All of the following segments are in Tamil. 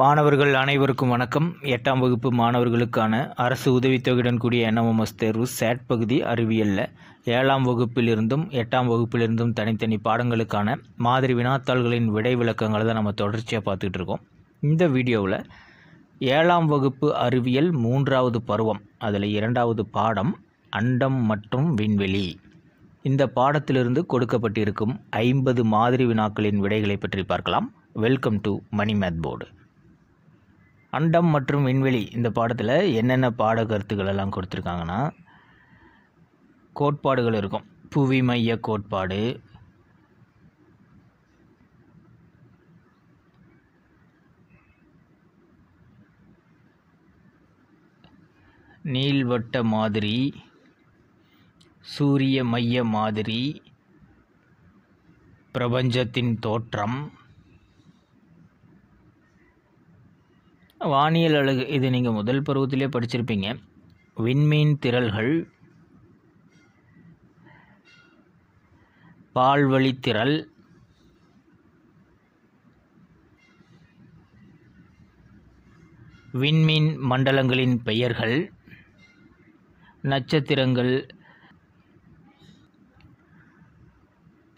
மாணவர்கள் அனைவருக்கும் வணக்கம் எட்டாம் வகுப்பு மாணவர்களுக்கான அரசு உதவித்தொகையுடன் கூடிய என்எம்எஸ் தேர்வு சேட் பகுதி அறிவியலில் ஏழாம் வகுப்பிலிருந்தும் எட்டாம் வகுப்பிலிருந்தும் தனித்தனி பாடங்களுக்கான மாதிரி வினாத்தாள்களின் விடை விளக்கங்களை தான் நம்ம தொடர்ச்சியாக பார்த்துக்கிட்டு இருக்கோம் இந்த வீடியோவில் ஏழாம் வகுப்பு அறிவியல் மூன்றாவது பருவம் அதில் இரண்டாவது பாடம் அண்டம் மற்றும் விண்வெளி இந்த பாடத்திலிருந்து கொடுக்கப்பட்டிருக்கும் ஐம்பது மாதிரி வினாக்களின் விடைகளை பற்றி பார்க்கலாம் welcome to Mani math board அண்டம் மற்றும் விண்வெளி இந்த பாடத்தில் என்னென்ன பாட கருத்துக்கள் எல்லாம் கொடுத்துருக்காங்கன்னா கோட்பாடுகள் இருக்கும் புவி மைய கோட்பாடு நீள்வட்ட மாதிரி சூரிய மைய மாதிரி பிரபஞ்சத்தின் தோற்றம் வானியல் அழகு இது நீங்கள் முதல் பருவத்திலே படிச்சிருப்பீங்க விண்மீன் திரள்கள் திரள் விண்மீன் மண்டலங்களின் பெயர்கள் நட்சத்திரங்கள்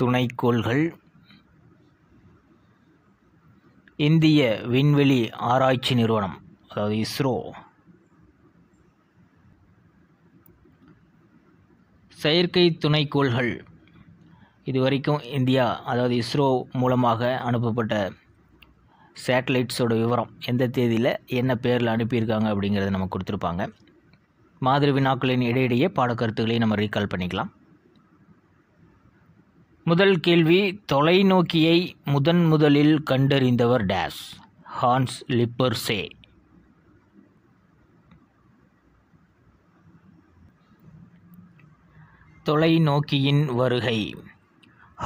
துணைக்கோள்கள் இந்திய விண்வெளி ஆராய்ச்சி நிறுவனம் அதாவது இஸ்ரோ செயற்கை துணைக்கோள்கள் இதுவரைக்கும் இந்தியா அதாவது இஸ்ரோ மூலமாக அனுப்பப்பட்ட சேட்டலைட்ஸோட விவரம் எந்த தேதியில் என்ன பேரில் அனுப்பியிருக்காங்க அப்படிங்கிறத நம்ம கொடுத்துருப்பாங்க மாதிரி வினாக்களின் இடையிடையே பாடக்கருத்துக்களையும் நம்ம ரீகால் பண்ணிக்கலாம் முதல் கேள்வி தொலைநோக்கியை முதன் முதலில் கண்டறிந்தவர் டேஸ் ஹான்ஸ் லிப்பர்சே தொலைநோக்கியின் வருகை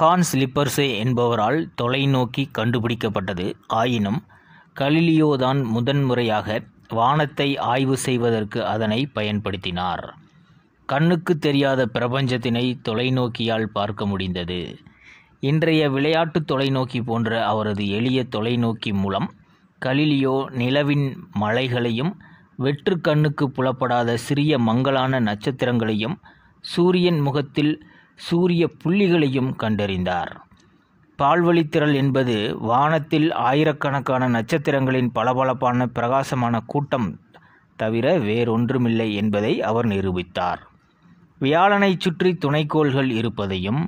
ஹான்ஸ் லிப்பர்சே என்பவரால் தொலைநோக்கி கண்டுபிடிக்கப்பட்டது ஆயினும் கலிலியோதான் முதன்முறையாக வானத்தை ஆய்வு செய்வதற்கு அதனை பயன்படுத்தினார் கண்ணுக்கு தெரியாத பிரபஞ்சத்தினை தொலைநோக்கியால் பார்க்க முடிந்தது இன்றைய விளையாட்டு தொலைநோக்கி போன்ற அவரது எளிய தொலைநோக்கி மூலம் கலிலியோ நிலவின் மலைகளையும் வெற்று கண்ணுக்கு புலப்படாத சிறிய மங்கலான நட்சத்திரங்களையும் சூரியன் முகத்தில் சூரிய புள்ளிகளையும் கண்டறிந்தார் பால்வழித்திரள் என்பது வானத்தில் ஆயிரக்கணக்கான நட்சத்திரங்களின் பளபளப்பான பிரகாசமான கூட்டம் தவிர வேறொன்றுமில்லை என்பதை அவர் நிரூபித்தார் வியாழனைச் சுற்றி துணைக்கோள்கள் இருப்பதையும்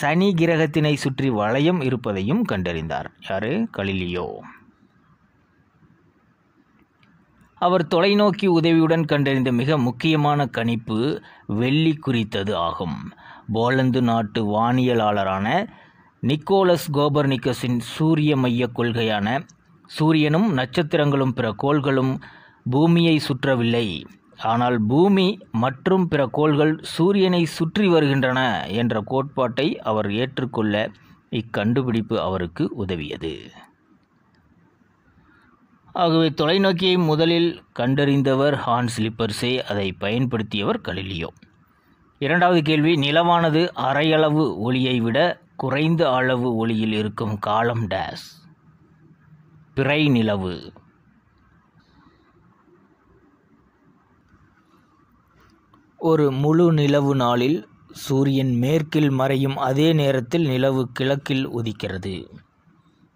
சனி கிரகத்தினை சுற்றி வளையம் இருப்பதையும் கண்டறிந்தார் யாரு கலிலியோ அவர் தொலைநோக்கி உதவியுடன் கண்டறிந்த மிக முக்கியமான கணிப்பு வெள்ளி குறித்தது ஆகும் போலந்து நாட்டு வானியலாளரான நிக்கோலஸ் கோபர்னிக்கஸின் சூரிய மைய கொள்கையான சூரியனும் நட்சத்திரங்களும் பிற கோள்களும் பூமியை சுற்றவில்லை ஆனால் பூமி மற்றும் பிற கோள்கள் சூரியனை சுற்றி வருகின்றன என்ற கோட்பாட்டை அவர் ஏற்றுக்கொள்ள இக்கண்டுபிடிப்பு அவருக்கு உதவியது ஆகவே தொலைநோக்கியை முதலில் கண்டறிந்தவர் ஹான்ஸ் லிப்பர்ஸே அதை பயன்படுத்தியவர் கலிலியோ இரண்டாவது கேள்வி நிலவானது அரையளவு ஒளியை விட குறைந்த அளவு ஒளியில் இருக்கும் காலம் டேஸ் பிறை நிலவு ஒரு முழு நிலவு நாளில் சூரியன் மேற்கில் மறையும் அதே நேரத்தில் நிலவு கிழக்கில் உதிக்கிறது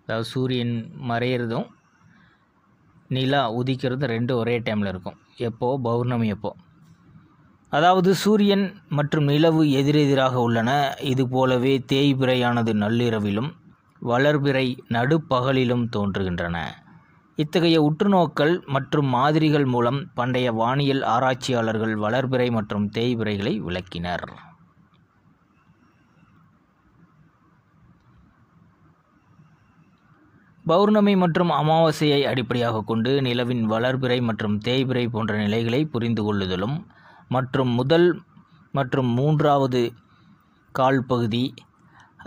அதாவது சூரியன் மறையிறதும் நிலா உதிக்கிறதும் ரெண்டும் ஒரே டைமில் இருக்கும் எப்போது பௌர்ணமி எப்போ அதாவது சூரியன் மற்றும் நிலவு எதிரெதிராக உள்ளன இது போலவே தேய்பிறையானது நள்ளிரவிலும் வளர்பிறை நடுப்பகலிலும் தோன்றுகின்றன இத்தகைய உற்றுநோக்கல் மற்றும் மாதிரிகள் மூலம் பண்டைய வானியல் ஆராய்ச்சியாளர்கள் வளர்பிறை மற்றும் தேய்பிறைகளை விளக்கினர் பௌர்ணமி மற்றும் அமாவாசையை அடிப்படையாக கொண்டு நிலவின் வளர்பிறை மற்றும் தேய்பிறை போன்ற நிலைகளை புரிந்து கொள்ளுதலும் மற்றும் முதல் மற்றும் மூன்றாவது கால்பகுதி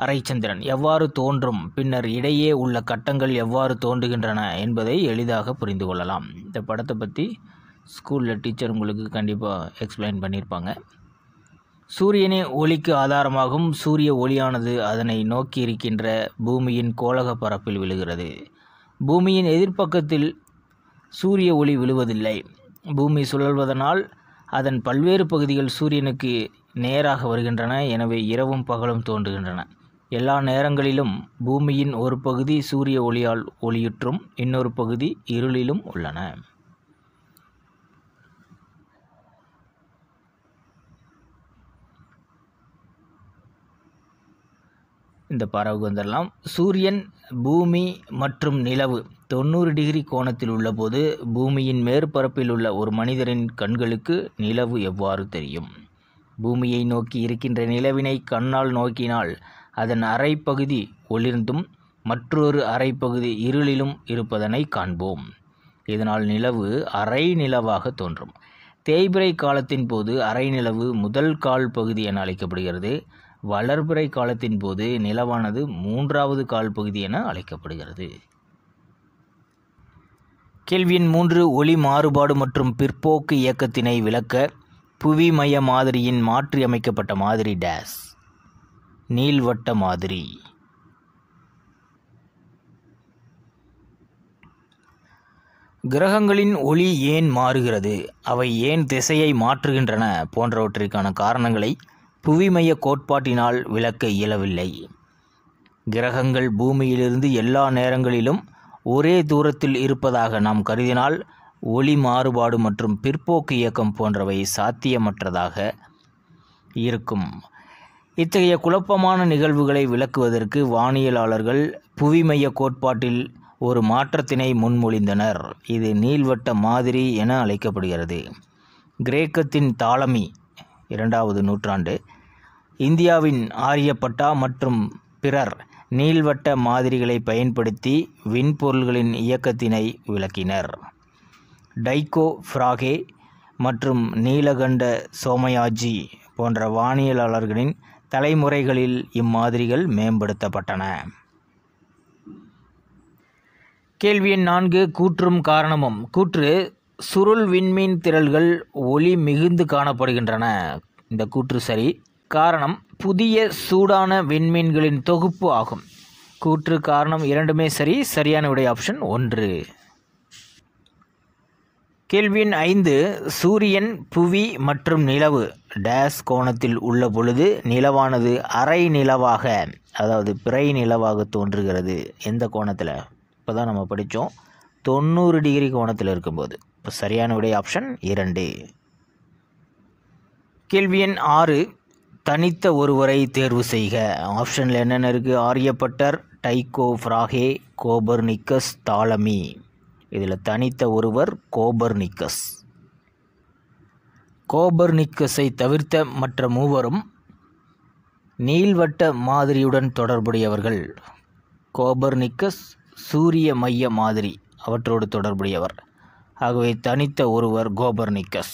அரைச்சந்திரன் எவ்வாறு தோன்றும் பின்னர் இடையே உள்ள கட்டங்கள் எவ்வாறு தோன்றுகின்றன என்பதை எளிதாக புரிந்து கொள்ளலாம் இந்த படத்தை பற்றி ஸ்கூலில் டீச்சர் உங்களுக்கு கண்டிப்பாக எக்ஸ்பிளைன் பண்ணியிருப்பாங்க சூரியனே ஒளிக்கு ஆதாரமாகும் சூரிய ஒளியானது அதனை நோக்கி இருக்கின்ற பூமியின் கோலக பரப்பில் விழுகிறது பூமியின் எதிர்ப்பக்கத்தில் சூரிய ஒளி விழுவதில்லை பூமி சுழல்வதனால் அதன் பல்வேறு பகுதிகள் சூரியனுக்கு நேராக வருகின்றன எனவே இரவும் பகலும் தோன்றுகின்றன எல்லா நேரங்களிலும் பூமியின் ஒரு பகுதி சூரிய ஒளியால் ஒளியுற்றும் இன்னொரு பகுதி இருளிலும் உள்ளன இந்த பறவுக்கு வந்துடலாம் சூரியன் பூமி மற்றும் நிலவு தொண்ணூறு டிகிரி கோணத்தில் உள்ளபோது பூமியின் மேற்பரப்பில் உள்ள ஒரு மனிதரின் கண்களுக்கு நிலவு எவ்வாறு தெரியும் பூமியை நோக்கி இருக்கின்ற நிலவினை கண்ணால் நோக்கினால் அதன் அரைப்பகுதி ஒளிர்ந்தும் மற்றொரு அரைப்பகுதி இருளிலும் இருப்பதனை காண்போம் இதனால் நிலவு அரை நிலவாக தோன்றும் தேய்பிறை காலத்தின் போது அரை நிலவு முதல் கால் பகுதி என அழைக்கப்படுகிறது வளர்பிறை காலத்தின் போது நிலவானது மூன்றாவது கால் பகுதி என அழைக்கப்படுகிறது கேள்வியின் மூன்று ஒளி மாறுபாடு மற்றும் பிற்போக்கு இயக்கத்தினை விளக்க புவிமய மாதிரியின் மாற்றியமைக்கப்பட்ட மாதிரி டேஸ் நீள்வட்ட மாதிரி கிரகங்களின் ஒளி ஏன் மாறுகிறது அவை ஏன் திசையை மாற்றுகின்றன போன்றவற்றிற்கான காரணங்களை புவிமைய கோட்பாட்டினால் விளக்க இயலவில்லை கிரகங்கள் பூமியிலிருந்து எல்லா நேரங்களிலும் ஒரே தூரத்தில் இருப்பதாக நாம் கருதினால் ஒளி மாறுபாடு மற்றும் பிற்போக்கு இயக்கம் போன்றவை சாத்தியமற்றதாக இருக்கும் இத்தகைய குழப்பமான நிகழ்வுகளை விளக்குவதற்கு வானியலாளர்கள் புவிமைய கோட்பாட்டில் ஒரு மாற்றத்தினை முன்மொழிந்தனர் இது நீள்வட்ட மாதிரி என அழைக்கப்படுகிறது கிரேக்கத்தின் தாளமி இரண்டாவது நூற்றாண்டு இந்தியாவின் ஆரியப்பட்டா மற்றும் பிறர் நீள்வட்ட மாதிரிகளை பயன்படுத்தி விண்பொருள்களின் இயக்கத்தினை விளக்கினர் டைகோ ஃப்ராகே மற்றும் நீலகண்ட சோமயாஜி போன்ற வானியலாளர்களின் தலைமுறைகளில் இம்மாதிரிகள் மேம்படுத்தப்பட்டன கேள்வி எண் நான்கு கூற்றும் காரணமும் கூற்று சுருள் விண்மீன் திரள்கள் ஒளி மிகுந்து காணப்படுகின்றன இந்த கூற்று சரி காரணம் புதிய சூடான விண்மீன்களின் தொகுப்பு ஆகும் கூற்று காரணம் இரண்டுமே சரி சரியான விடை ஆப்ஷன் ஒன்று கேள்வியின் ஐந்து சூரியன் புவி மற்றும் நிலவு டேஸ் கோணத்தில் உள்ள பொழுது நிலவானது அரை நிலவாக அதாவது பிறை நிலவாக தோன்றுகிறது எந்த கோணத்தில் இப்போ தான் நம்ம படித்தோம் தொண்ணூறு டிகிரி கோணத்தில் இருக்கும்போது இப்போ சரியான விடை ஆப்ஷன் இரண்டு கேள்வி எண் ஆறு தனித்த ஒருவரை தேர்வு செய்க ஆப்ஷனில் என்னென்ன இருக்குது Aryabhata Tycho Brahe Copernicus Ptolemy இதில் தனித்த ஒருவர் கோபர்னிக்கஸ் கோபர்னிக்கஸை தவிர்த்த மற்ற மூவரும் நீள்வட்ட மாதிரியுடன் தொடர்புடையவர்கள் கோபர்னிக்கஸ் சூரிய மைய மாதிரி அவற்றோடு தொடர்புடையவர் ஆகவே தனித்த ஒருவர் கோபர்னிக்கஸ்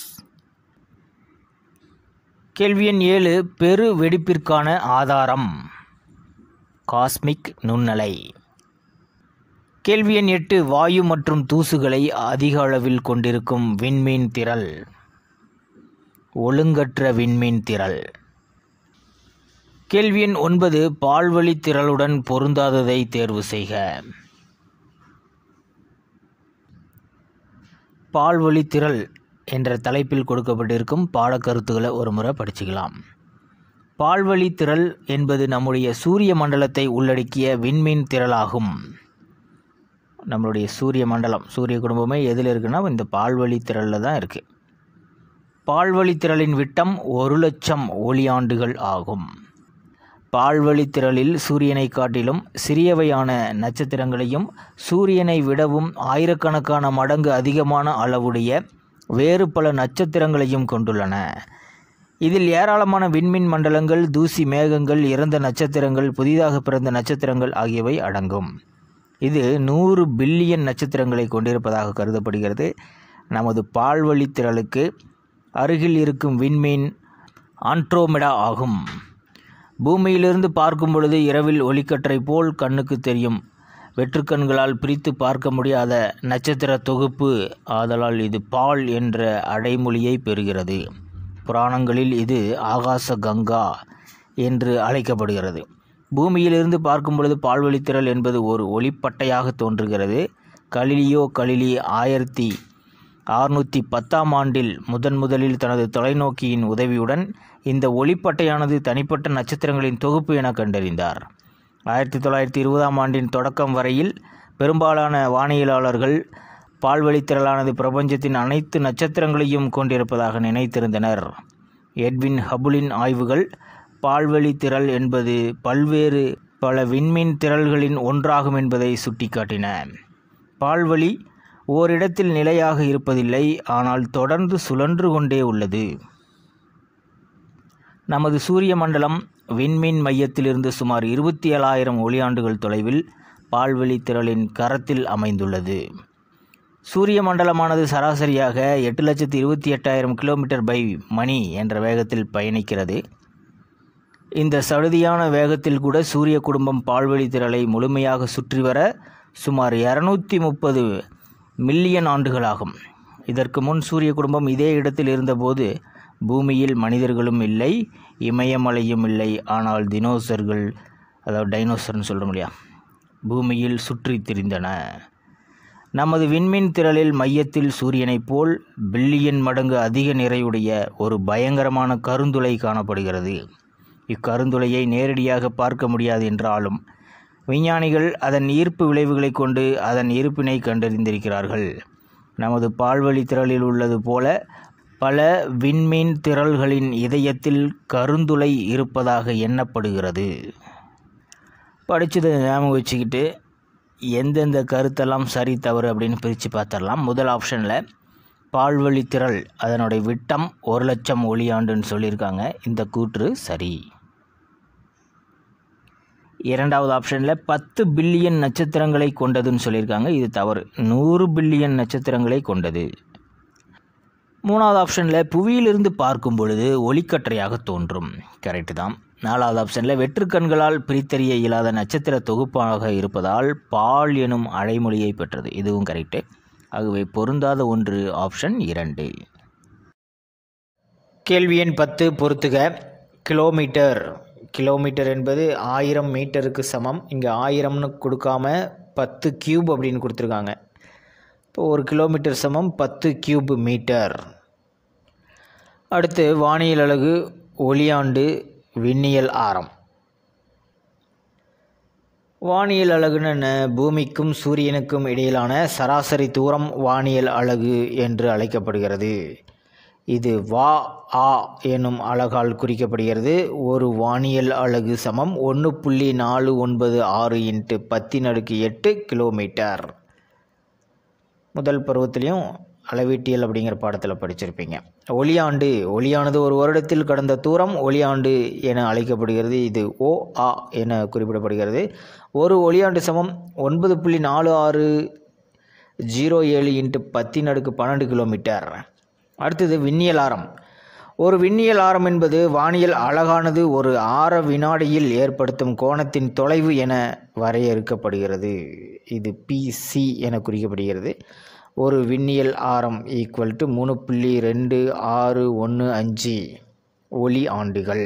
கேள்வி எண் ஏழு பெரு வெடிப்பிற்கான ஆதாரம் காஸ்மிக் நுண்ணலை கேள்வி எண் எட்டு வாயு மற்றும் தூசுகளை அதிக அளவில் கொண்டிருக்கும் விண்மீன் திரள் ஒழுங்கற்ற விண்மீன் திரள் கேள்வி எண் ஒன்பது பால்வழி திரளுடன் பொருந்தாததை தேர்வு செய்க பால்வழி திரள் என்ற தலைப்பில் கொடுக்கப்பட்டிருக்கும் பாடக்கருத்துக்களை ஒரு முறை படிச்சுக்கலாம் பால்வழி திரள் என்பது நம்முடைய சூரிய மண்டலத்தை உள்ளடக்கிய விண்மீன் திரளாகும் நம்மளுடைய சூரிய மண்டலம் சூரிய குடும்பமே எதில் இருக்குன்னா இந்த பால்வழி திரளில் தான் இருக்குது பால்வழித்திரளின் விட்டம் ஒரு லட்சம் ஒளியாண்டுகள் ஆகும் பால்வழித்திரளில் சூரியனை காட்டிலும் சிறியவையான நட்சத்திரங்களையும் சூரியனை விடவும் ஆயிரக்கணக்கான மடங்கு அதிகமான அளவுடைய வேறு பல நட்சத்திரங்களையும் கொண்டுள்ளன இதில் ஏராளமான விண்மின் மண்டலங்கள் தூசி மேகங்கள் இறந்த நட்சத்திரங்கள் புதிதாக பிறந்த நட்சத்திரங்கள் ஆகியவை அடங்கும் இது நூறு பில்லியன் நட்சத்திரங்களை கொண்டிருப்பதாக கருதப்படுகிறது நமது பால்வழித்திரளுக்கு அருகில் இருக்கும் விண்மீன் ஆண்ட்ரோமெடா ஆகும் பூமியிலிருந்து பார்க்கும் பொழுது இரவில் ஒளிக்கற்றை போல் கண்ணுக்கு தெரியும் வெற்றுக்கண்களால் பிரித்து பார்க்க முடியாத நட்சத்திர தொகுப்பு ஆதலால் இது பால் என்ற அடைமொழியை பெறுகிறது புராணங்களில் இது ஆகாச கங்கா என்று அழைக்கப்படுகிறது பூமியிலிருந்து பார்க்கும் பொழுது பால்வழித்திரள் என்பது ஒரு ஒளிப்பட்டையாக தோன்றுகிறது கலிலியோ கலிலி ஆயிரத்தி அறுநூற்றி பத்தாம் ஆண்டில் முதன் முதலில் தனது தொலைநோக்கியின் உதவியுடன் இந்த ஒளிப்பட்டையானது தனிப்பட்ட நட்சத்திரங்களின் தொகுப்பு என கண்டறிந்தார் ஆயிரத்தி தொள்ளாயிரத்தி இருபதாம் ஆண்டின் தொடக்கம் வரையில் பெரும்பாலான வானியலாளர்கள் பால்வழித்திரளானது பிரபஞ்சத்தின் அனைத்து நட்சத்திரங்களையும் கொண்டிருப்பதாக நினைத்திருந்தனர் எட்வின் ஹபுலின் ஆய்வுகள் பால்வழி திரள் என்பது பல்வேறு பல விண்மீன் திரள்களின் ஒன்றாகும் என்பதை சுட்டிக்காட்டின பால்வழி ஓரிடத்தில் நிலையாக இருப்பதில்லை ஆனால் தொடர்ந்து சுழன்று கொண்டே உள்ளது நமது சூரிய மண்டலம் விண்மீன் மையத்திலிருந்து சுமார் இருபத்தி ஏழாயிரம் ஒளியாண்டுகள் தொலைவில் பால்வெளி திரளின் கரத்தில் அமைந்துள்ளது சூரிய மண்டலமானது சராசரியாக எட்டு லட்சத்து இருபத்தி எட்டாயிரம் கிலோமீட்டர் பை மணி என்ற வேகத்தில் பயணிக்கிறது இந்த சடுதியான வேகத்தில் கூட சூரிய குடும்பம் பால்வெளி திரளை முழுமையாக சுற்றி வர சுமார் இரநூத்தி முப்பது மில்லியன் ஆண்டுகளாகும் இதற்கு முன் சூரிய குடும்பம் இதே இடத்தில் இருந்தபோது பூமியில் மனிதர்களும் இல்லை இமயமலையும் இல்லை ஆனால் தினோசர்கள் அதாவது டைனோசர்னு சொல்கிறோம் இல்லையா பூமியில் சுற்றி திரிந்தன நமது விண்மீன் திரளில் மையத்தில் சூரியனைப் போல் பில்லியன் மடங்கு அதிக நிறையுடைய ஒரு பயங்கரமான கருந்துளை காணப்படுகிறது இக்கருந்துளையை நேரடியாக பார்க்க முடியாது என்றாலும் விஞ்ஞானிகள் அதன் ஈர்ப்பு விளைவுகளை கொண்டு அதன் இருப்பினை கண்டறிந்திருக்கிறார்கள் நமது பால்வழி திரளில் உள்ளது போல பல விண்மீன் திரள்களின் இதயத்தில் கருந்துளை இருப்பதாக எண்ணப்படுகிறது படித்ததை ஞாபகம் வச்சுக்கிட்டு எந்தெந்த கருத்தெல்லாம் சரி தவறு அப்படின்னு பிரித்து பார்த்துடலாம் முதல் ஆப்ஷனில் பால்வழி திரள் அதனுடைய விட்டம் ஒரு லட்சம் ஒளியாண்டுன்னு சொல்லியிருக்காங்க இந்த கூற்று சரி இரண்டாவது ஆப்ஷனில் பத்து பில்லியன் நட்சத்திரங்களை கொண்டதுன்னு சொல்லியிருக்காங்க இது தவறு நூறு பில்லியன் நட்சத்திரங்களை கொண்டது மூணாவது ஆப்ஷனில் புவியிலிருந்து பார்க்கும் பொழுது ஒலிக்கற்றையாக தோன்றும் கரெக்டு தான் நாலாவது ஆப்ஷனில் வெற்றுக்கண்களால் பிரித்தறிய இயலாத நட்சத்திர தொகுப்பாக இருப்பதால் பால் எனும் அழைமொழியை பெற்றது இதுவும் கரெக்டு ஆகவே பொருந்தாத ஒன்று ஆப்ஷன் இரண்டு கேள்வி எண் பத்து பொறுத்துக கிலோமீட்டர் கிலோமீட்டர் என்பது ஆயிரம் மீட்டருக்கு சமம் இங்கே ஆயிரம்னு கொடுக்காம பத்து கியூப் அப்படின்னு கொடுத்துருக்காங்க இப்போ ஒரு கிலோமீட்டர் சமம் பத்து கியூப் மீட்டர் அடுத்து வானியல் அழகு ஒளியாண்டு விண்ணியல் ஆரம் வானியல் அழகுன்னு பூமிக்கும் சூரியனுக்கும் இடையிலான சராசரி தூரம் வானியல் அழகு என்று அழைக்கப்படுகிறது இது வா ஆ எனும் அழகால் குறிக்கப்படுகிறது ஒரு வானியல் அழகு சமம் ஒன்று புள்ளி நாலு ஒன்பது ஆறு இன்ட்டு பத்தி நடுக்கு எட்டு கிலோமீட்டர் முதல் பருவத்திலையும் அளவீட்டியல் அப்படிங்கிற பாடத்தில் படிச்சிருப்பீங்க ஒளியாண்டு ஒளியானது ஒரு வருடத்தில் கடந்த தூரம் ஒளியாண்டு என அழைக்கப்படுகிறது இது ஓ ஆ என குறிப்பிடப்படுகிறது ஒரு ஒளியாண்டு சமம் ஒன்பது புள்ளி நாலு ஆறு ஜீரோ ஏழு இன்ட்டு பத்தி நடுக்கு பன்னெண்டு கிலோமீட்டர் அடுத்தது விண்ணியல் ஆரம் ஒரு விண்ணியல் ஆரம் என்பது வானியல் அழகானது ஒரு ஆர வினாடியில் ஏற்படுத்தும் கோணத்தின் தொலைவு என வரையறுக்கப்படுகிறது இது பிசி என குறிக்கப்படுகிறது ஒரு விண்ணியல் ஆரம் ஈக்குவல் டு மூணு புள்ளி ரெண்டு ஆறு ஒன்று அஞ்சு ஒளி ஆண்டுகள்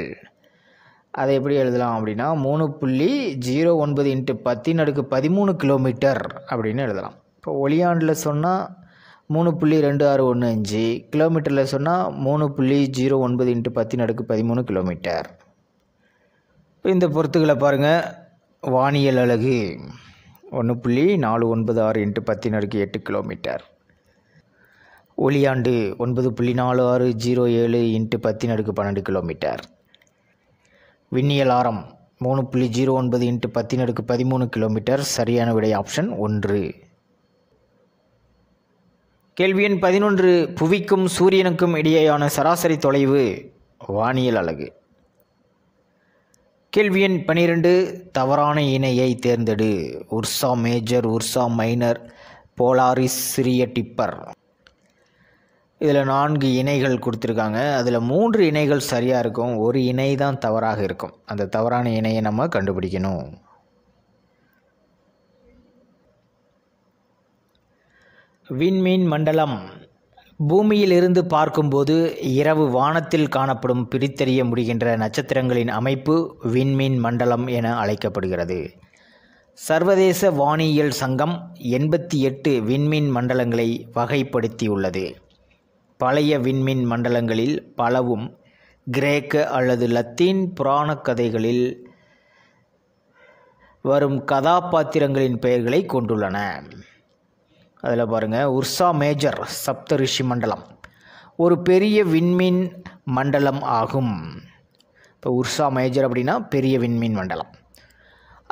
அதை எப்படி எழுதலாம் அப்படின்னா மூணு புள்ளி ஜீரோ ஒன்பது இன்ட்டு பத்தின் அடுக்கு பதிமூணு கிலோமீட்டர் அப்படின்னு எழுதலாம் இப்போ ஒளியாண்டில் சொன்னால் மூணு புள்ளி ரெண்டு ஆறு ஒன்று அஞ்சு கிலோமீட்டரில் சொன்னால் மூணு புள்ளி ஜீரோ ஒன்பது இன்ட்டு பத்து நடுக்கு பதிமூணு கிலோமீட்டர் இப்போ இந்த பொறுத்துக்களை பாருங்கள் வானியல் அழகு ஒன்று புள்ளி நாலு ஒன்பது ஆறு இன்ட்டு பத்து நடுக்கு எட்டு கிலோமீட்டர் ஒளியாண்டு ஒன்பது புள்ளி நாலு ஆறு ஜீரோ ஏழு இன்ட்டு பத்து நடுக்கு பன்னெண்டு கிலோமீட்டர் விண்ணியல் ஆரம் மூணு புள்ளி ஜீரோ ஒன்பது இன்ட்டு பத்து நடுக்கு பதிமூணு கிலோமீட்டர் சரியான விடை ஆப்ஷன் ஒன்று கேள்வி எண் பதினொன்று புவிக்கும் சூரியனுக்கும் இடையேயான சராசரி தொலைவு வானியல் அலகு கேள்வி எண் பனிரெண்டு தவறான இணையை தேர்ந்தெடு Ursa Major Ursa Minor Polaris சிறிய டிப்பர் இதில் நான்கு இணைகள் கொடுத்துருக்காங்க அதில் மூன்று இணைகள் சரியாக இருக்கும் ஒரு இணை தான் தவறாக இருக்கும் அந்த தவறான இணையை நம்ம கண்டுபிடிக்கணும் விண்மீன் மண்டலம் பூமியிலிருந்து பார்க்கும்போது இரவு வானத்தில் காணப்படும் பிரித்தறிய முடிகின்ற நட்சத்திரங்களின் அமைப்பு விண்மீன் மண்டலம் என அழைக்கப்படுகிறது சர்வதேச வானியல் சங்கம் எண்பத்தி எட்டு விண்மீன் மண்டலங்களை வகைப்படுத்தியுள்ளது பழைய விண்மீன் மண்டலங்களில் பலவும் கிரேக்க அல்லது லத்தீன் புராணக் கதைகளில் வரும் கதாபாத்திரங்களின் பெயர்களை கொண்டுள்ளன அதில் பாருங்கள் உர்சா மேஜர் சப்தரிஷி மண்டலம் ஒரு பெரிய விண்மீன் மண்டலம் ஆகும் இப்போ உர்சா மேஜர் அப்படின்னா பெரிய விண்மீன் மண்டலம்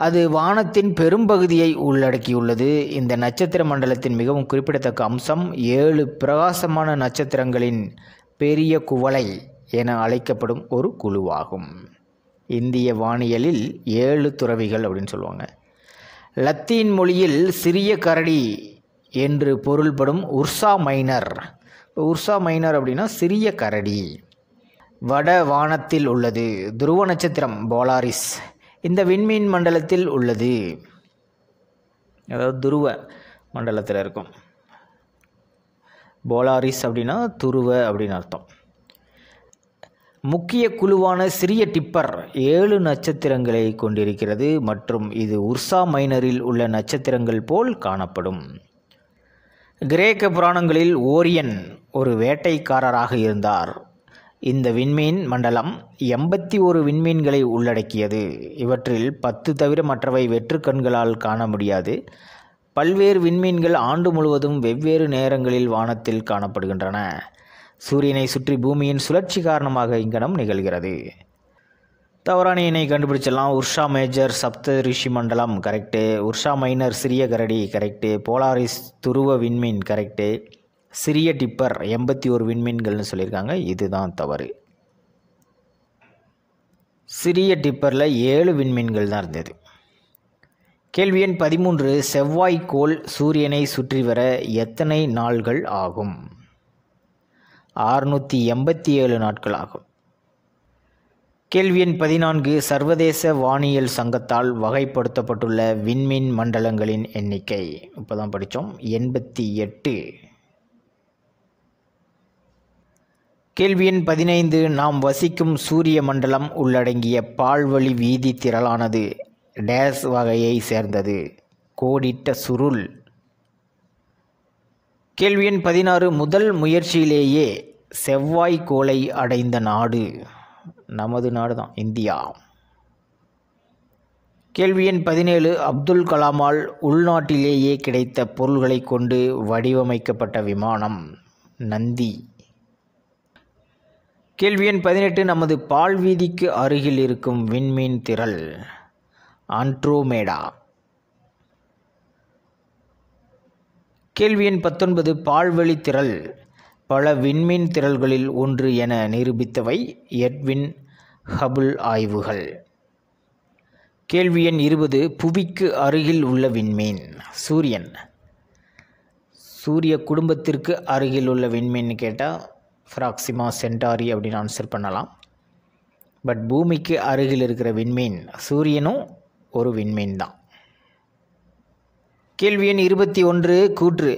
அது வானத்தின் பெரும்பகுதியை உள்ளடக்கியுள்ளது இந்த நட்சத்திர மண்டலத்தின் மிகவும் குறிப்பிடத்தக்க அம்சம் ஏழு பிரகாசமான நட்சத்திரங்களின் பெரிய குவளை என அழைக்கப்படும் ஒரு குழுவாகும் இந்திய வானியலில் ஏழு துறவிகள் அப்படின்னு சொல்லுவாங்க லத்தீன் மொழியில் சிறிய கரடி என்று பொருள்படும் உர்சா மைனர் உர்சா மைனர் அப்படின்னா சிறிய கரடி வட வானத்தில் உள்ளது துருவ நட்சத்திரம் போலாரிஸ் இந்த விண்மீன் மண்டலத்தில் உள்ளது அதாவது துருவ மண்டலத்தில் இருக்கும் போலாரிஸ் அப்படின்னா துருவ அப்படின்னு அர்த்தம் முக்கிய குழுவான சிறிய டிப்பர் ஏழு நட்சத்திரங்களை கொண்டிருக்கிறது மற்றும் இது உர்சா மைனரில் உள்ள நட்சத்திரங்கள் போல் காணப்படும் கிரேக்க புராணங்களில் ஓரியன் ஒரு வேட்டைக்காரராக இருந்தார் இந்த விண்மீன் மண்டலம் எண்பத்தி ஒரு விண்மீன்களை உள்ளடக்கியது இவற்றில் பத்து தவிர மற்றவை வெற்று கண்களால் காண முடியாது பல்வேறு விண்மீன்கள் ஆண்டு முழுவதும் வெவ்வேறு நேரங்களில் வானத்தில் காணப்படுகின்றன சூரியனை சுற்றி பூமியின் சுழற்சி காரணமாக இங்கனம் நிகழ்கிறது தவறான இணை கண்டுபிடிச்சிடலாம் உர்ஷா மேஜர் சப்த ரிஷி மண்டலம் கரெக்டு உர்ஷா மைனர் சிறிய கரடி கரெக்டு போலாரிஸ் துருவ விண்மீன் கரெக்டு சிறிய டிப்பர் எண்பத்தி ஒரு விண்மீன்கள்னு சொல்லியிருக்காங்க இதுதான் தவறு சிறிய டிப்பரில் ஏழு விண்மீன்கள் தான் இருந்தது கேள்வி எண் பதிமூன்று செவ்வாய்க்கோள் சூரியனை சுற்றி வர எத்தனை நாள்கள் ஆகும் ஆறுநூற்றி எண்பத்தி ஏழு நாட்கள் ஆகும் கேள்வி எண் பதினான்கு சர்வதேச வானியல் சங்கத்தால் வகைப்படுத்தப்பட்டுள்ள விண்மீன் மண்டலங்களின் எண்ணிக்கை இப்போ தான் படித்தோம் எண்பத்தி எட்டு கேள்வி எண் பதினைந்து நாம் வசிக்கும் சூரிய மண்டலம் உள்ளடங்கிய பால்வழி வீதி திரளானது டேஸ் வகையை சேர்ந்தது கோடிட்ட சுருள் கேள்வி எண் பதினாறு முதல் முயற்சியிலேயே செவ்வாய் அடைந்த நாடு நமது நாடு தான் இந்தியா கேள்வி எண் பதினேழு அப்துல் கலாமால் உள்நாட்டிலேயே கிடைத்த பொருள்களை கொண்டு வடிவமைக்கப்பட்ட விமானம் நந்தி கேள்வி எண் பதினெட்டு நமது பால்வீதிக்கு அருகில் இருக்கும் விண்மீன் திரள் ஆண்ட்ரோமேடா கேள்வி எண் பத்தொன்பது பால்வெளி திரள் பல விண்மீன் திரள்களில் ஒன்று என நிரூபித்தவை எட்வின் ஹபுல் ஆய்வுகள் கேள்வி எண் இருபது புவிக்கு அருகில் உள்ள விண்மீன் சூரியன் சூரிய குடும்பத்திற்கு அருகில் உள்ள விண்மீன் கேட்டால் ஃப்ராக்சிமா சென்டாரி அப்படின்னு ஆன்சர் பண்ணலாம் பட் பூமிக்கு அருகில் இருக்கிற விண்மீன் சூரியனும் ஒரு விண்மீன் தான் கேள்வி எண் இருபத்தி ஒன்று கூற்று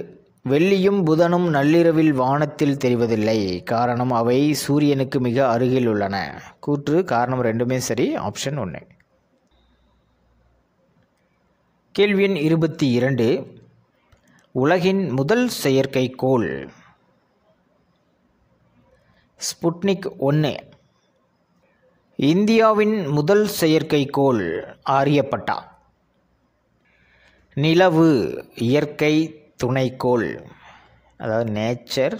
வெள்ளியும் புதனும் நள்ளிரவில் வானத்தில் தெரிவதில்லை காரணம் அவை சூரியனுக்கு மிக அருகில் உள்ளன கூற்று காரணம் ரெண்டுமே சரி ஆப்ஷன் ஒன்று கேள்வி எண் இருபத்தி இரண்டு உலகின் முதல் செயற்கைக்கோள் ஸ்புட்னிக் ஒன்று இந்தியாவின் முதல் செயற்கைக்கோள் ஆரியப்பட்டா நிலவு இயற்கை துணைக்கோள் அதாவது நேச்சர்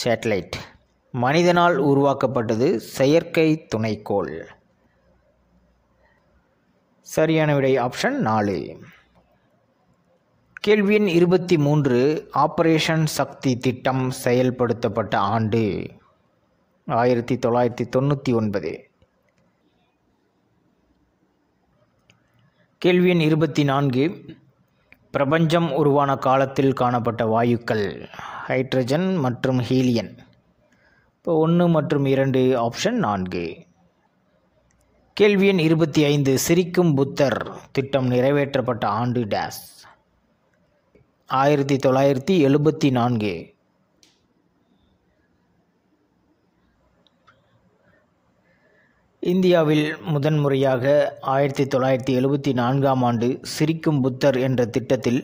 சேட்டலைட் மனிதனால் உருவாக்கப்பட்டது செயற்கை துணைக்கோள் சரியான விடை ஆப்ஷன் நாலு கேள்வியின் இருபத்தி மூன்று ஆபரேஷன் சக்தி திட்டம் செயல்படுத்தப்பட்ட ஆண்டு ஆயிரத்தி தொள்ளாயிரத்தி தொண்ணூற்றி ஒன்பது கேள்வியின் இருபத்தி நான்கு பிரபஞ்சம் உருவான காலத்தில் காணப்பட்ட வாயுக்கள் ஹைட்ரஜன் மற்றும் ஹீலியன் இப்போ ஒன்று மற்றும் இரண்டு ஆப்ஷன் நான்கு கேள்வியின் இருபத்தி ஐந்து சிரிக்கும் புத்தர் திட்டம் நிறைவேற்றப்பட்ட ஆண்டு டேஸ் ஆயிரத்தி தொள்ளாயிரத்தி எழுபத்தி நான்கு இந்தியாவில் முதன்முறையாக ஆயிரத்தி தொள்ளாயிரத்தி எழுபத்தி நான்காம் ஆண்டு சிரிக்கும் புத்தர் என்ற திட்டத்தில்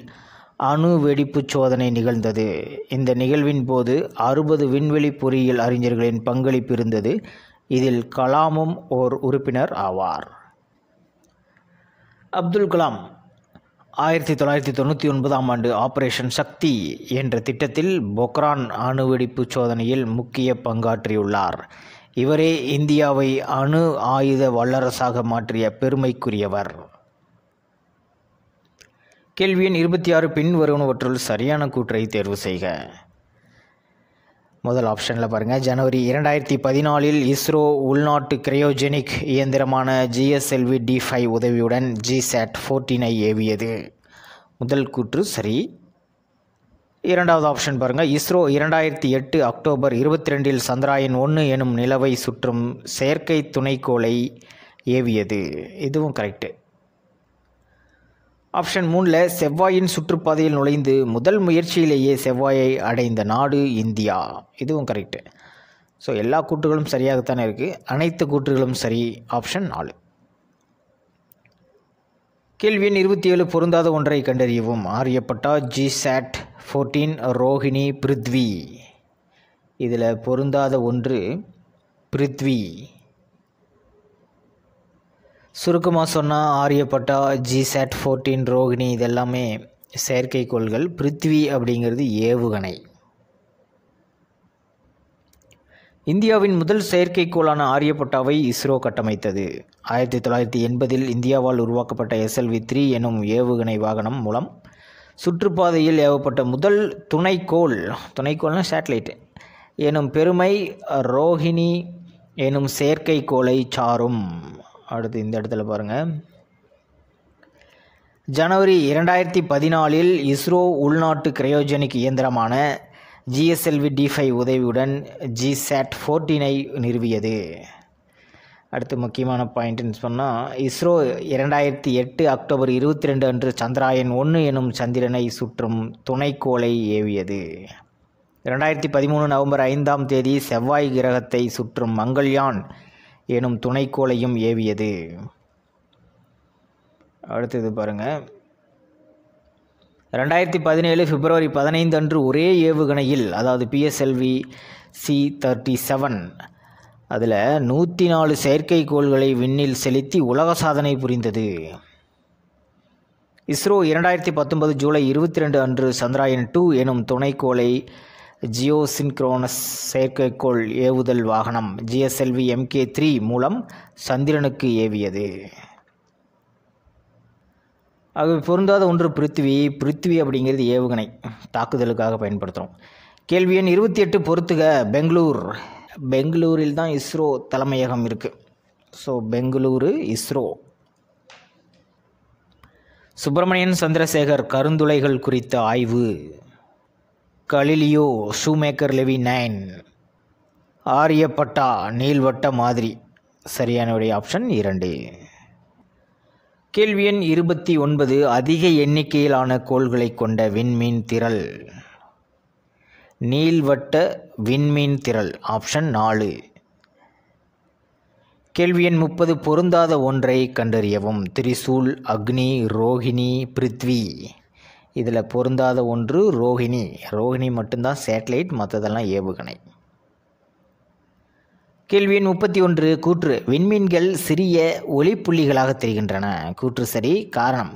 அணு வெடிப்பு சோதனை நிகழ்ந்தது இந்த நிகழ்வின் போது அறுபது விண்வெளி பொறியியல் அறிஞர்களின் பங்களிப்பு இருந்தது இதில் கலாமும் ஓர் உறுப்பினர் ஆவார் அப்துல் கலாம் ஆயிரத்தி தொள்ளாயிரத்தி தொண்ணூற்றி ஒன்பதாம் ஆண்டு ஆபரேஷன் சக்தி என்ற திட்டத்தில் பொக்ரான் அணுவெடிப்பு சோதனையில் முக்கிய பங்காற்றியுள்ளார் இவரே இந்தியாவை அணு ஆயுத வல்லரசாக மாற்றிய பெருமைக்குரியவர் கேள்வியின் இருபத்தி ஆறு பின்வருவனவற்றுள் சரியான கூற்றை தேர்வு செய்க முதல் ஆப்ஷனில் பாருங்கள் ஜனவரி இரண்டாயிரத்தி பதினாலில் இஸ்ரோ உள்நாட்டு கிரையோஜெனிக் இயந்திரமான ஜிஎஸ்எல்வி டி ஃபைவ் உதவியுடன் ஜிசேட் ஃபோர்டீனை ஏவியது முதல் கூற்று சரி இரண்டாவது ஆப்ஷன் பாருங்கள் இஸ்ரோ இரண்டாயிரத்தி எட்டு அக்டோபர் இருபத்தி ரெண்டில் சந்திராயன் ஒன்று எனும் நிலவை சுற்றும் செயற்கை துணைக்கோளை ஏவியது இதுவும் கரெக்டு ஆப்ஷன் மூணில் செவ்வாயின் சுற்றுப்பாதையில் நுழைந்து முதல் முயற்சியிலேயே செவ்வாயை அடைந்த நாடு இந்தியா இதுவும் கரெக்டு ஸோ எல்லா கூற்றுகளும் சரியாகத்தானே இருக்குது அனைத்து கூற்றுகளும் சரி ஆப்ஷன் நாலு கேள்வியின் இருபத்தி ஏழு பொருந்தாத ஒன்றை கண்டறியவும் Aryabhata GSAT fourteen Rohini Prithvi இதில் பொருந்தாத ஒன்று பிருத்வி சுருக்கமாக சொன்னால் ஆரியப்பட்டா ஜிசாட் ஃபோர்டீன் ரோகிணி இதெல்லாமே செயற்கைக்கோள்கள் பிருத்வி அப்படிங்கிறது ஏவுகணை இந்தியாவின் முதல் செயற்கைக்கோளான ஆரியப்பட்டாவை இஸ்ரோ கட்டமைத்தது ஆயிரத்தி தொள்ளாயிரத்தி எண்பதில் இந்தியாவால் உருவாக்கப்பட்ட எஸ்எல்வி த்ரீ எனும் ஏவுகணை வாகனம் மூலம் சுற்றுப்பாதையில் ஏவப்பட்ட முதல் துணைக்கோள் துணைக்கோள்னால் சேட்டலைட்டு எனும் பெருமை ரோஹிணி எனும் செயற்கைக்கோளை சாரும் அடுத்து இந்த இடத்துல பாருங்கள் ஜனவரி இரண்டாயிரத்தி பதினாலில் இஸ்ரோ உள்நாட்டு கிரையோஜெனிக் இயந்திரமான ஜிஎஸ்எல்வி டி ஃபைவ் உதவியுடன் ஜிசேட் ஃபோர்டீனை நிறுவியது அடுத்து முக்கியமான பாயிண்ட்னு சொன்னால் இஸ்ரோ இரண்டாயிரத்தி எட்டு அக்டோபர் இருபத்தி ரெண்டு அன்று சந்திராயன் ஒன்று எனும் சந்திரனை சுற்றும் துணைக்கோளை ஏவியது இரண்டாயிரத்தி பதிமூணு நவம்பர் ஐந்தாம் தேதி செவ்வாய் கிரகத்தை சுற்றும் மங்கள்யான் எனும் துணைக்கோளையும் ஏவியது அடுத்தது பாருங்கள் ரெண்டாயிரத்தி பதினேழு பிப்ரவரி பதினைந்து அன்று ஒரே ஏவுகணையில் அதாவது பிஎஸ்எல்வி சி தேர்ட்டி செவன் அதில் நூற்றி நாலு செயற்கைக்கோள்களை விண்ணில் செலுத்தி உலக சாதனை புரிந்தது இஸ்ரோ இரண்டாயிரத்தி பத்தொன்பது ஜூலை இருபத்தி ரெண்டு அன்று சந்திராயன் டூ எனும் துணைக்கோளை ஜியோசின்க்ரோனஸ் செயற்கைக்கோள் ஏவுதல் வாகனம் ஜிஎஸ்எல்வி எம்கே த்ரீ மூலம் சந்திரனுக்கு ஏவியது அது பொருந்தாத ஒன்று பிருத்திவி பிருத்திவி அப்படிங்கிறது ஏவுகணை தாக்குதலுக்காக பயன்படுத்துகிறோம் கேள்வி எண் இருபத்தி எட்டு பொறுத்துக பெங்களூர் பெங்களூரில் தான் இஸ்ரோ தலைமையகம் இருக்குது ஸோ பெங்களூரு இஸ்ரோ சுப்பிரமணியன் சந்திரசேகர் கருந்துளைகள் குறித்த ஆய்வு Galileo Shoemaker Levy nine Aryabhata நீள்வட்ட மாதிரி சரியான ஆப்ஷன் இரண்டு கேள்வி எண் இருபத்தி ஒன்பது அதிக எண்ணிக்கையிலான கோள்களை கொண்ட விண்மீன் திரள் நீள்வட்ட விண்மீன் திரள் ஆப்ஷன் நாலு கேள்வி எண் முப்பது பொருந்தாத ஒன்றை கண்டறியவும் திரிசூல் அக்னி ரோஹிணி பிருத்வி இதில் பொருந்தாத ஒன்று ரோஹிணி ரோஹிணி மட்டும்தான் சேட்டலைட் மற்றதெல்லாம் ஏவுகணை கேள்வி எண் முப்பத்தி ஒன்று கூற்று விண்மீன்கள் சிறிய ஒளிப்புள்ளிகளாக தெரிகின்றன கூற்று சரி காரணம்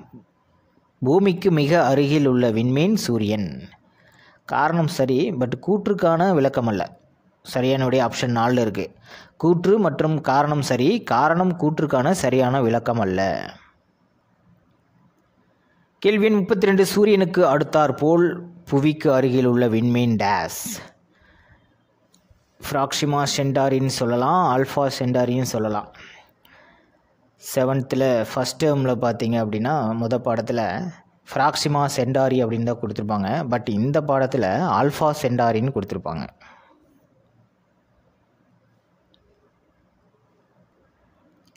பூமிக்கு மிக அருகில் உள்ள விண்மீன் சூரியன் காரணம் சரி பட் கூற்றுக்கான விளக்கம் அல்ல சரியான ஆப்ஷன் நாலில் இருக்குது கூற்று மற்றும் காரணம் சரி காரணம் கூற்றுக்கான சரியான விளக்கம் அல்ல கேள்வியின் முப்பத்தி ரெண்டு சூரியனுக்கு அடுத்தார் போல் புவிக்கு அருகில் உள்ள விண்மீன் டேஸ் ஃப்ராக்ஷிமா சென்டாரின்னு சொல்லலாம் ஆல்ஃபா சென்டாரின்னு சொல்லலாம் செவன்த்தில் ஃபஸ்ட் டேர்மில் பார்த்தீங்க அப்படின்னா முத பாடத்தில் ஃப்ராக்சிமா சென்டாரி அப்படின்னு தான் கொடுத்துருப்பாங்க பட் இந்த பாடத்தில் ஆல்ஃபா சென்டாரின்னு கொடுத்துருப்பாங்க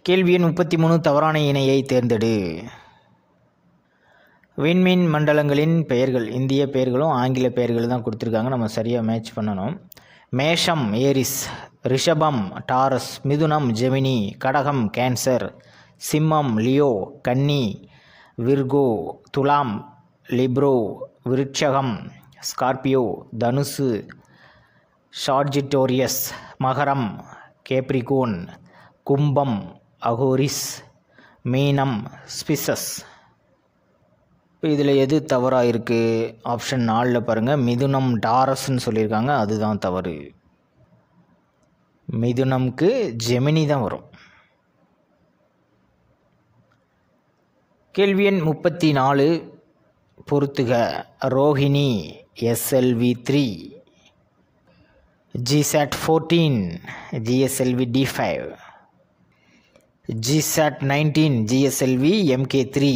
கேள்வி எண் முப்பத்தி மூணு தவறான இணையை தேர்ந்தெடு விண்மீன் மண்டலங்களின் பெயர்கள் இந்திய பெயர்களும் ஆங்கில பெயர்கள் தான் கொடுத்துருக்காங்க நம்ம சரியாக மேட்ச் பண்ணணும் மேஷம் ஏரிஸ் ரிஷபம் டாரஸ் மிதுனம் ஜெமினி கடகம் கேன்சர் சிம்மம் லியோ கன்னி விர்கோ துலாம் லிப்ரோ விருட்சகம் ஸ்கார்பியோ தனுசு ஷார்ஜிட்டோரியஸ் மகரம் கேப்ரிகோன் கும்பம் அகோரிஸ் மீனம் ஸ்பிசஸ் இதில் எது தவறாக இருக்குது ஆப்ஷன் நாலில் பாருங்கள் மிதுனம் டாரஸ்ன்னு சொல்லியிருக்காங்க அதுதான் தவறு மிதுனம்க்கு ஜெமினி தான் வரும் கேள்வி எண் முப்பத்தி நாலு பொருத்துக Rohini SLV three GSAT fourteen GSLV D five GSAT nineteen GSLV MK three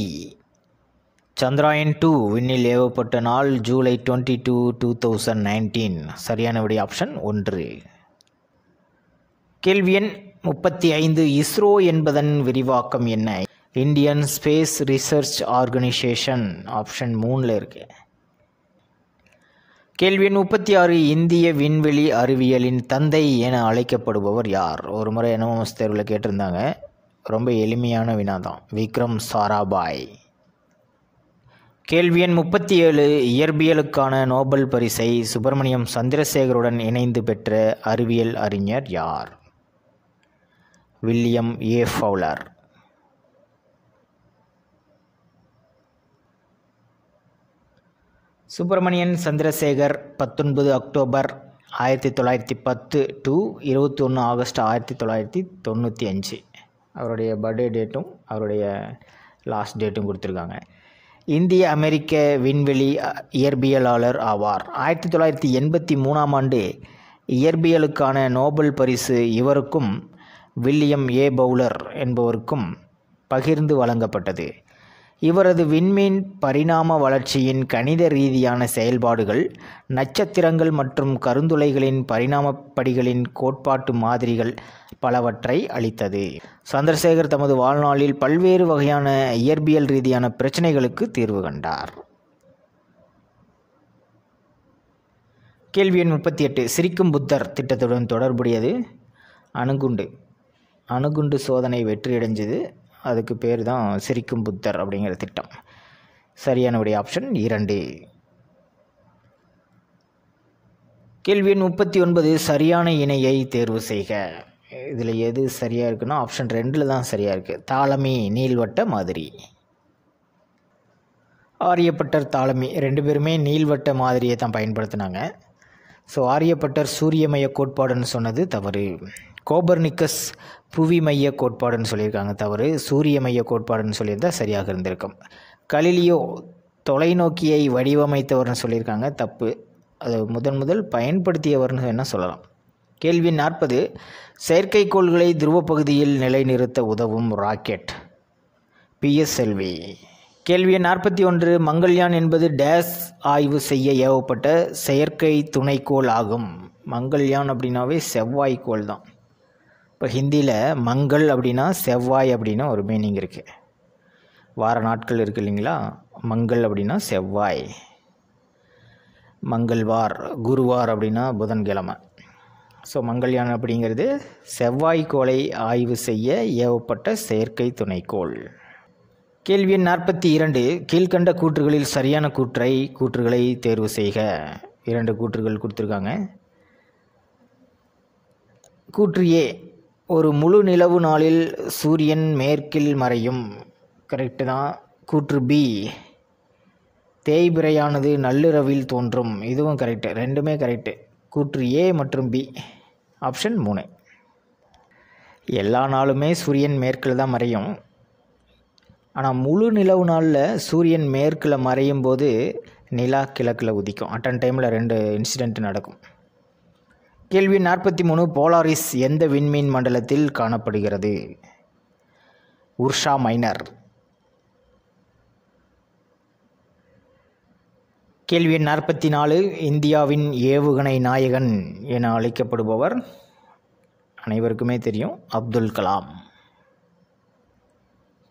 Chandrayaan two விண்ணில் ஏவப்பட்ட நாள் July twenty two two thousand nineteen சரியான விட ஆப்ஷன் ஒன்று கேள்வி எண் முப்பத்தி ஐந்து இஸ்ரோ என்பதன் விரிவாக்கம் என்ன Indian Space Research Organisation option மூணில் இருக்கு கேள்வி முப்பத்தி ஆறு இந்திய விண்வெளி அறிவியலின் தந்தை என அழைக்கப்படுபவர் யார் ஒரு முறை என்எம்எஸ் தேர்வில் கேட்டிருந்தாங்க ரொம்ப எளிமையான வினாதான் விக்ரம் சாராபாய் கேள்வி எண் முப்பத்தி ஏழு இயற்பியலுக்கான நோபல் பரிசை சுப்பிரமணியம் சந்திரசேகருடன் இணைந்து பெற்ற அறிவியல் அறிஞர் யார் William A Fowler Subramanian Chandrasekhar பத்தொன்பது அக்டோபர் ஆயிரத்தி தொள்ளாயிரத்தி பத்து டு இருபத்தி ஒன்று ஆகஸ்ட் ஆயிரத்தி தொள்ளாயிரத்தி தொண்ணூற்றி அஞ்சு அவருடைய பர்த்டே டேட்டும் அவருடைய லாஸ்ட் டேட்டும் கொடுத்துருக்காங்க இந்திய அமெரிக்க விண்வெளி இயற்பியலாளர் ஆவார் ஆயிரத்தி தொள்ளாயிரத்தி எண்பத்தி மூணாம் ஆண்டு இயற்பியலுக்கான நோபல் பரிசு இவருக்கும் வில்லியம் ஏ பவுலர் என்பவருக்கும் பகிர்ந்து வழங்கப்பட்டது இவரது விண்மீன் பரிணாம வளர்ச்சியின் கணித ரீதியான செயல்பாடுகள் நட்சத்திரங்கள் மற்றும் கருந்துளைகளின் பரிணாமப்படிகளின் கோட்பாட்டு மாதிரிகள் பலவற்றை அளித்தது சந்திரசேகர் தமது வாழ்நாளில் பல்வேறு வகையான இயற்பியல் ரீதியான பிரச்சனைகளுக்கு தீர்வு கண்டார் கேள்வி எண் முப்பத்தி எட்டு சிரிக்கும் புத்தர் திட்டத்துடன் தொடர்புடையது அணுகுண்டு அணுகுண்டு சோதனை வெற்றியடைஞ்சது அதுக்கு பேர் தான் சிரிக்கும் புத்தர் அப்படிங்கிற திட்டம் சரியானவுடைய ஆப்ஷன் இரண்டு கேள்வி எண் முப்பத்தி ஒன்பது சரியான இணையை தேர்வு செய்க இதில் எது சரியாக இருக்குன்னா ஆப்ஷன் ரெண்டில் தான் சரியாக இருக்குது தாளமி நீள்வட்ட மாதிரி ஆரியப்பட்டர் தாளமி ரெண்டு பேருமே நீள்வட்ட மாதிரியை தான் பயன்படுத்தினாங்க ஸோ ஆரியப்பட்டர் சூரியமய கோட்பாடுன்னு சொன்னது தவறு கோபர்னிக்கஸ் புவி மைய கோட்பாடுன்னு சொல்லியிருக்காங்க தவறு சூரிய மைய கோட்பாடுன்னு சொல்லியிருந்தால் சரியாக இருந்திருக்கும் கலிலியோ தொலைநோக்கியை வடிவமைத்தவர்னு சொல்லியிருக்காங்க தப்பு அது முதன் முதல் பயன்படுத்தியவர்னு என்ன சொல்லலாம் கேள்வி நாற்பது செயற்கைக்கோள்களை துருவப்பகுதியில் நிலைநிறுத்த உதவும் ராக்கெட் பிஎஸ்எல்வி கேள்வி நாற்பத்தி ஒன்று மங்கள்யான் என்பது டேஸ் ஆய்வு செய்ய ஏவப்பட்ட செயற்கை துணைக்கோள் ஆகும் மங்கள்யான் அப்படின்னாவே செவ்வாய்க்கோள் தான் இப்போ ஹிந்தியில் மங்கள் அப்படின்னா செவ்வாய் அப்படின்னா ஒரு மீனிங் இருக்குது வார நாட்கள் இருக்குது இல்லைங்களா மங்கள் அப்படின்னா செவ்வாய் மங்கள்வார் குருவார் அப்படின்னா புதன்கிழமை ஸோ மங்கள்யான் அப்படிங்கிறது செவ்வாய்க்கோளை ஆய்வு செய்ய ஏவப்பட்ட செயற்கை துணைக்கோள் கேள்வி எண் நாற்பத்தி இரண்டு கீழ்கண்ட கூற்றுகளில் சரியான கூற்றை கூற்றுகளை தேர்வு செய்க இரண்டு கூற்றுகள் கொடுத்துருக்காங்க கூற்று ஏ ஒரு முழு நிலவு நாளில் சூரியன் மேற்கில் மறையும் கரெக்டு தான் கூற்று பி தேய்பிரையானது நள்ளிரவில் தோன்றும் இதுவும் கரெக்டு ரெண்டுமே கரெக்டு கூற்று ஏ மற்றும் பி ஆப்ஷன் மூணு எல்லா நாளுமே சூரியன் மேற்கில் தான் மறையும் ஆனால் முழு நிலவு நாளில் சூரியன் மேற்கில் மறையும் போது நிலா கிழக்கில் உதிக்கும் அட்டன் டைமில் ரெண்டு இன்சிடெண்ட் நடக்கும் கேள்வி நாற்பத்தி மூணு போலாரிஸ் எந்த விண்மீன் மண்டலத்தில் காணப்படுகிறது உர்ஷா மைனர் கேள்வி நாற்பத்தி நாலு இந்தியாவின் ஏவுகணை நாயகன் என அழைக்கப்படுபவர் அனைவருக்குமே தெரியும் அப்துல் கலாம்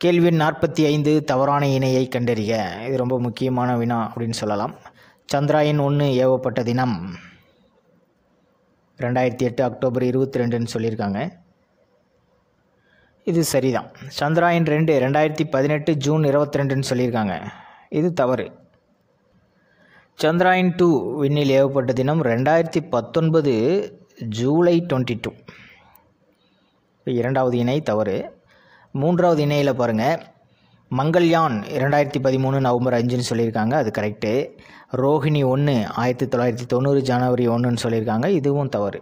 கேள்வி நாற்பத்தி ஐந்து தவறான இணையை கண்டறிய இது ரொம்ப முக்கியமான வினா அப்படின்னு சொல்லலாம் சந்திராயன் ஒன்று ஏவப்பட்ட தினம் ரெண்டாயிரத்தி எட்டு அக்டோபர் இருபத்தி ரெண்டுன்னு சொல்லியிருக்காங்க இது சரிதான் சந்திராயன் ரெண்டு ரெண்டாயிரத்தி பதினெட்டு ஜூன் இருபத்தி ரெண்டுன்னு சொல்லியிருக்காங்க இது தவறு சந்திராயன் டூ விண்ணில் ஏவப்பட்ட தினம் ரெண்டாயிரத்தி பத்தொன்பது ஜூலை டுவெண்ட்டி டூ இரண்டாவது இணை தவறு மூன்றாவது இணையில் பாருங்கள் மங்கள்யான் இரண்டாயிரத்தி பதிமூணு நவம்பர் அஞ்சுன்னு சொல்லியிருக்காங்க அது கரெக்டு ரோஹிணி ஒன்று ஆயிரத்தி தொள்ளாயிரத்தி தொண்ணூறு ஜனவரி ஒன்றுன்னு சொல்லியிருக்காங்க இதுவும் தவறு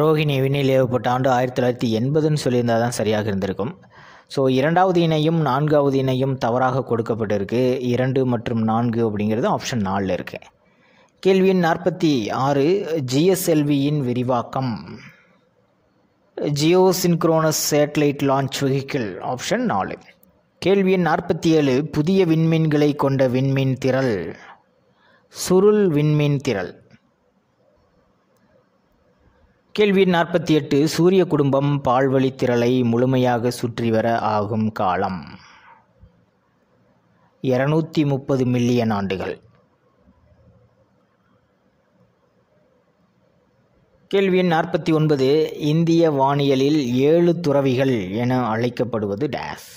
ரோஹிணி விண்ணில் ஏவப்பட்ட ஆண்டு ஆயிரத்தி தொள்ளாயிரத்தி எண்பதுன்னு சொல்லியிருந்தால் தான் சரியாக இருந்திருக்கும் ஸோ இரண்டாவது இணையும் நான்காவது இணையும் தவறாக கொடுக்கப்பட்டிருக்கு இரண்டு மற்றும் நான்கு அப்படிங்கிறது ஆப்ஷன் நாலில் இருக்குது கேள்வியின் நாற்பத்தி ஆறு ஜிஎஸ்எல்வியின் விரிவாக்கம் geosynchronous satellite launch vehicle option நாலு கேள்வி எண் நாற்பத்தி ஏழு புதிய விண்மீன்களை கொண்ட விண்மீன் திரள் சுருள் விண்மீன் திரள் கேள்வி நாற்பத்தி எட்டு சூரிய குடும்பம் பால்வழி திரளை முழுமையாக சுற்றி வர ஆகும் காலம் இருநூற்றி முப்பது மில்லியன் ஆண்டுகள் கேள்வி எண் நாற்பத்தி ஒன்பது இந்திய வானியலில் ஏழு துறவிகள் என அழைக்கப்படுவது டேஸ்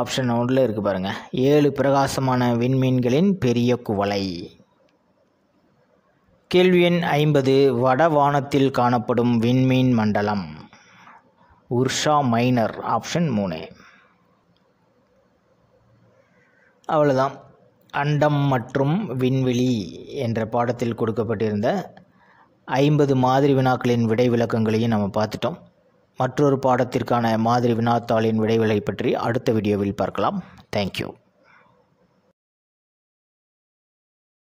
ஆப்ஷன் ஒன்றில் இருக்குது பாருங்கள் ஏழு பிரகாசமான விண்மீன்களின் பெரிய குவளை கேள்வி எண் ஐம்பது வட வானத்தில் காணப்படும் விண்மீன் மண்டலம் உர்ஷா மைனர் ஆப்ஷன் மூணு அவ்வளோதான் அண்டம் மற்றும் விண்வெளி என்ற பாடத்தில் கொடுக்கப்பட்டிருந்த ஐம்பது மாதிரி வினாக்களின் விடை விளக்கங்களையும் நம்ம பார்த்துட்டோம் மற்றொரு பாடத்திற்கான மாதிரி வினாத்தாளின் விடைவிலை பற்றி அடுத்த வீடியோவில் பார்க்கலாம் தேங்க்யூ